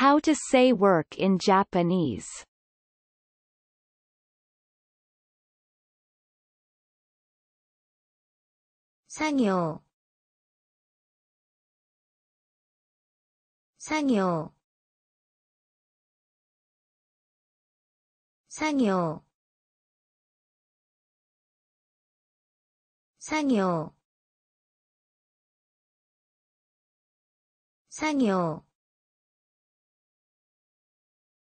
How to say work in Japanese Sangyo Sangyo Sangyo Sangyo 作業.